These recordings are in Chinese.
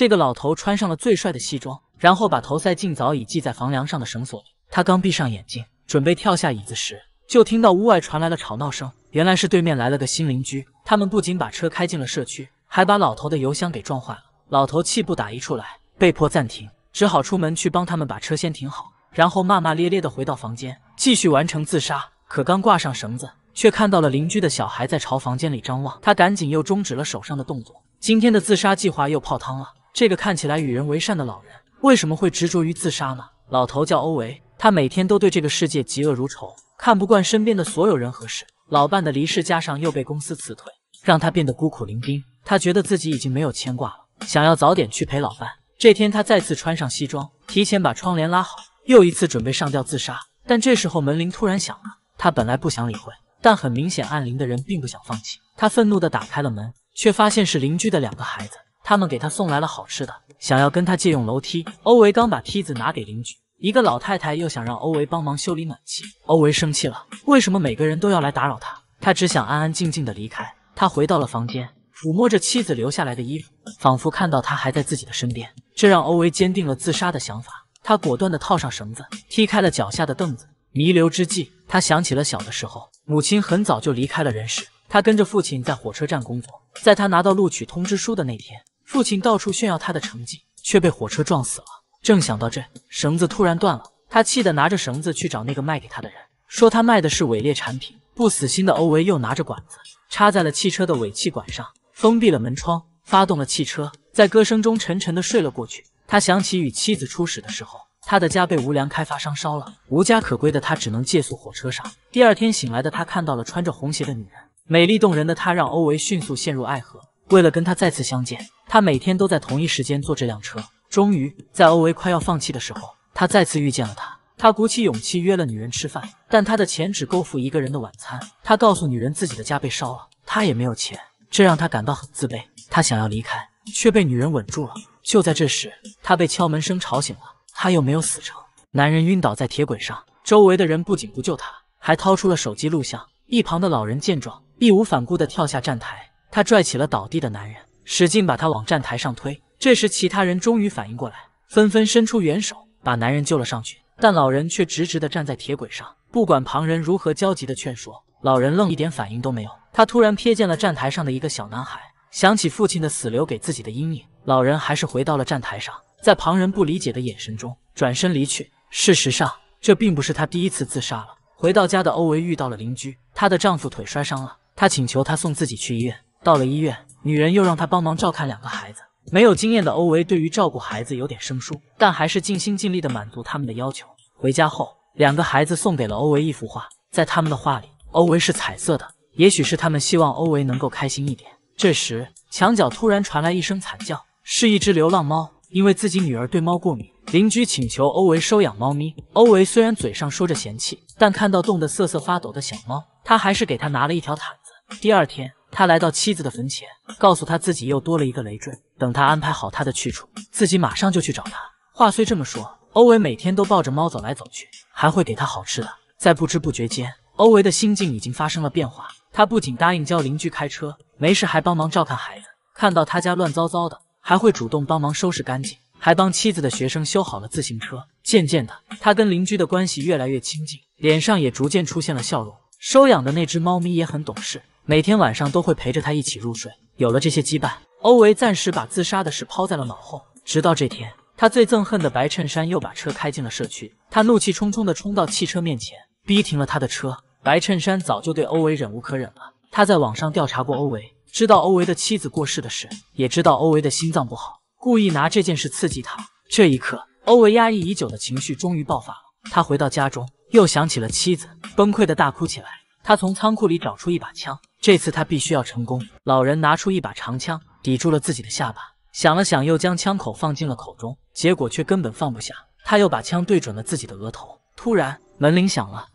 这个老头穿上了最帅的西装，然后把头塞进早已系在房梁上的绳索里。他刚闭上眼睛，准备跳下椅子时，就听到屋外传来了吵闹声。原来是对面来了个新邻居，他们不仅把车开进了社区，还把老头的油箱给撞坏了。老头气不打一处来，被迫暂停，只好出门去帮他们把车先停好，然后骂骂咧咧地回到房间，继续完成自杀。可刚挂上绳子，却看到了邻居的小孩在朝房间里张望。他赶紧又终止了手上的动作，今天的自杀计划又泡汤了。这个看起来与人为善的老人，为什么会执着于自杀呢？老头叫欧维，他每天都对这个世界嫉恶如仇，看不惯身边的所有人和事。老伴的离世加上又被公司辞退，让他变得孤苦伶仃。他觉得自己已经没有牵挂了，想要早点去陪老伴。这天，他再次穿上西装，提前把窗帘拉好，又一次准备上吊自杀。但这时候门铃突然响了，他本来不想理会，但很明显按铃的人并不想放弃。他愤怒的打开了门，却发现是邻居的两个孩子。他们给他送来了好吃的，想要跟他借用楼梯。欧维刚把梯子拿给邻居，一个老太太又想让欧维帮忙修理暖气。欧维生气了，为什么每个人都要来打扰他？他只想安安静静的离开。他回到了房间，抚摸着妻子留下来的衣服，仿佛看到她还在自己的身边。这让欧维坚定了自杀的想法。他果断的套上绳子，踢开了脚下的凳子。弥留之际，他想起了小的时候，母亲很早就离开了人世。他跟着父亲在火车站工作，在他拿到录取通知书的那天。父亲到处炫耀他的成绩，却被火车撞死了。正想到这，绳子突然断了，他气得拿着绳子去找那个卖给他的人，说他卖的是伪劣产品。不死心的欧维又拿着管子插在了汽车的尾气管上，封闭了门窗，发动了汽车，在歌声中沉沉的睡了过去。他想起与妻子初始的时候，他的家被无良开发商烧了，无家可归的他只能借宿火车上。第二天醒来的他看到了穿着红鞋的女人，美丽动人的她让欧维迅速陷入爱河。为了跟他再次相见。他每天都在同一时间坐这辆车。终于，在欧维快要放弃的时候，他再次遇见了他。他鼓起勇气约了女人吃饭，但他的钱只够付一个人的晚餐。他告诉女人自己的家被烧了，他也没有钱，这让他感到很自卑。他想要离开，却被女人稳住了。就在这时，他被敲门声吵醒了。他又没有死成，男人晕倒在铁轨上，周围的人不仅不救他，还掏出了手机录像。一旁的老人见状，义无反顾地跳下站台，他拽起了倒地的男人。使劲把他往站台上推。这时，其他人终于反应过来，纷纷伸出援手，把男人救了上去。但老人却直直地站在铁轨上，不管旁人如何焦急地劝说，老人愣一点反应都没有。他突然瞥见了站台上的一个小男孩，想起父亲的死留给自己的阴影，老人还是回到了站台上，在旁人不理解的眼神中转身离去。事实上，这并不是他第一次自杀了。回到家的欧维遇到了邻居，她的丈夫腿摔伤了，她请求他送自己去医院。到了医院。女人又让他帮忙照看两个孩子，没有经验的欧维对于照顾孩子有点生疏，但还是尽心尽力地满足他们的要求。回家后，两个孩子送给了欧维一幅画，在他们的画里，欧维是彩色的，也许是他们希望欧维能够开心一点。这时，墙角突然传来一声惨叫，是一只流浪猫，因为自己女儿对猫过敏，邻居请求欧维收养猫咪。欧维虽然嘴上说着嫌弃，但看到冻得瑟瑟发抖的小猫，他还是给他拿了一条毯子。第二天。他来到妻子的坟前，告诉他自己又多了一个累赘。等他安排好他的去处，自己马上就去找他。话虽这么说，欧维每天都抱着猫走来走去，还会给他好吃的。在不知不觉间，欧维的心境已经发生了变化。他不仅答应教邻居开车，没事还帮忙照看孩子。看到他家乱糟糟的，还会主动帮忙收拾干净，还帮妻子的学生修好了自行车。渐渐的，他跟邻居的关系越来越亲近，脸上也逐渐出现了笑容。收养的那只猫咪也很懂事。每天晚上都会陪着他一起入睡。有了这些羁绊，欧维暂时把自杀的事抛在了脑后。直到这天，他最憎恨的白衬衫又把车开进了社区，他怒气冲冲地冲到汽车面前，逼停了他的车。白衬衫早就对欧维忍无可忍了，他在网上调查过欧维，知道欧维的妻子过世的事，也知道欧维的心脏不好，故意拿这件事刺激他。这一刻，欧维压抑已久的情绪终于爆发了。他回到家中，又想起了妻子，崩溃的大哭起来。他从仓库里找出一把枪。这次他必须要成功。老人拿出一把长枪，抵住了自己的下巴，想了想，又将枪口放进了口中，结果却根本放不下。他又把枪对准了自己的额头。突然，门铃响了。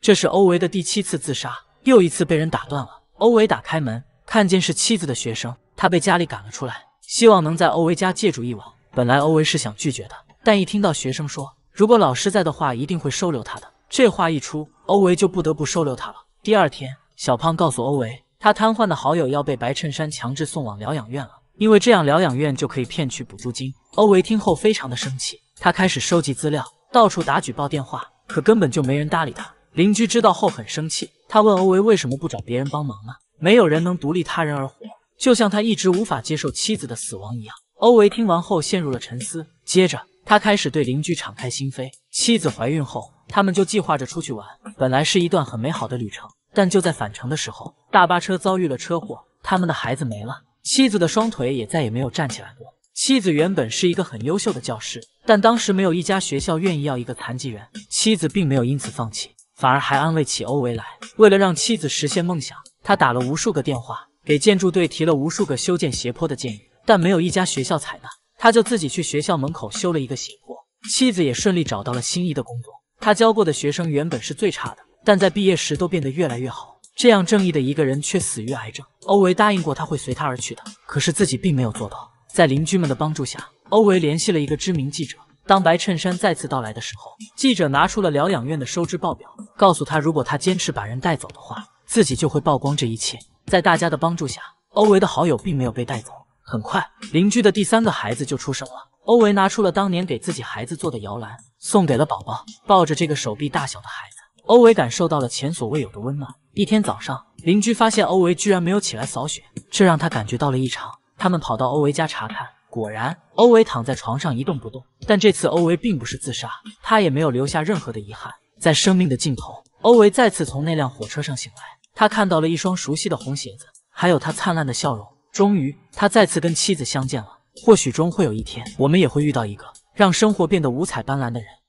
这是欧维的第七次自杀，又一次被人打断了。欧维打开门，看见是妻子的学生，他被家里赶了出来，希望能在欧维家借住一晚。本来欧维是想拒绝的，但一听到学生说，如果老师在的话，一定会收留他的，这话一出。欧维就不得不收留他了。第二天，小胖告诉欧维，他瘫痪的好友要被白衬衫强制送往疗养院了，因为这样疗养院就可以骗取补助金。欧维听后非常的生气，他开始收集资料，到处打举报电话，可根本就没人搭理他。邻居知道后很生气，他问欧维为什么不找别人帮忙呢？没有人能独立他人而活，就像他一直无法接受妻子的死亡一样。欧维听完后陷入了沉思，接着他开始对邻居敞开心扉。妻子怀孕后，他们就计划着出去玩。本来是一段很美好的旅程，但就在返程的时候，大巴车遭遇了车祸，他们的孩子没了，妻子的双腿也再也没有站起来过。妻子原本是一个很优秀的教师，但当时没有一家学校愿意要一个残疾人。妻子并没有因此放弃，反而还安慰起欧维来。为了让妻子实现梦想，他打了无数个电话给建筑队，提了无数个修建斜坡的建议，但没有一家学校采纳。他就自己去学校门口修了一个斜。妻子也顺利找到了心仪的工作。他教过的学生原本是最差的，但在毕业时都变得越来越好。这样正义的一个人却死于癌症。欧维答应过他会随他而去的，可是自己并没有做到。在邻居们的帮助下，欧维联系了一个知名记者。当白衬衫再次到来的时候，记者拿出了疗养院的收支报表，告诉他如果他坚持把人带走的话，自己就会曝光这一切。在大家的帮助下，欧维的好友并没有被带走。很快，邻居的第三个孩子就出生了。欧维拿出了当年给自己孩子做的摇篮，送给了宝宝。抱着这个手臂大小的孩子，欧维感受到了前所未有的温暖。一天早上，邻居发现欧维居然没有起来扫雪，这让他感觉到了异常。他们跑到欧维家查看，果然，欧维躺在床上一动不动。但这次欧维并不是自杀，他也没有留下任何的遗憾。在生命的尽头，欧维再次从那辆火车上醒来，他看到了一双熟悉的红鞋子，还有他灿烂的笑容。终于，他再次跟妻子相见了。或许终会有一天，我们也会遇到一个让生活变得五彩斑斓的人。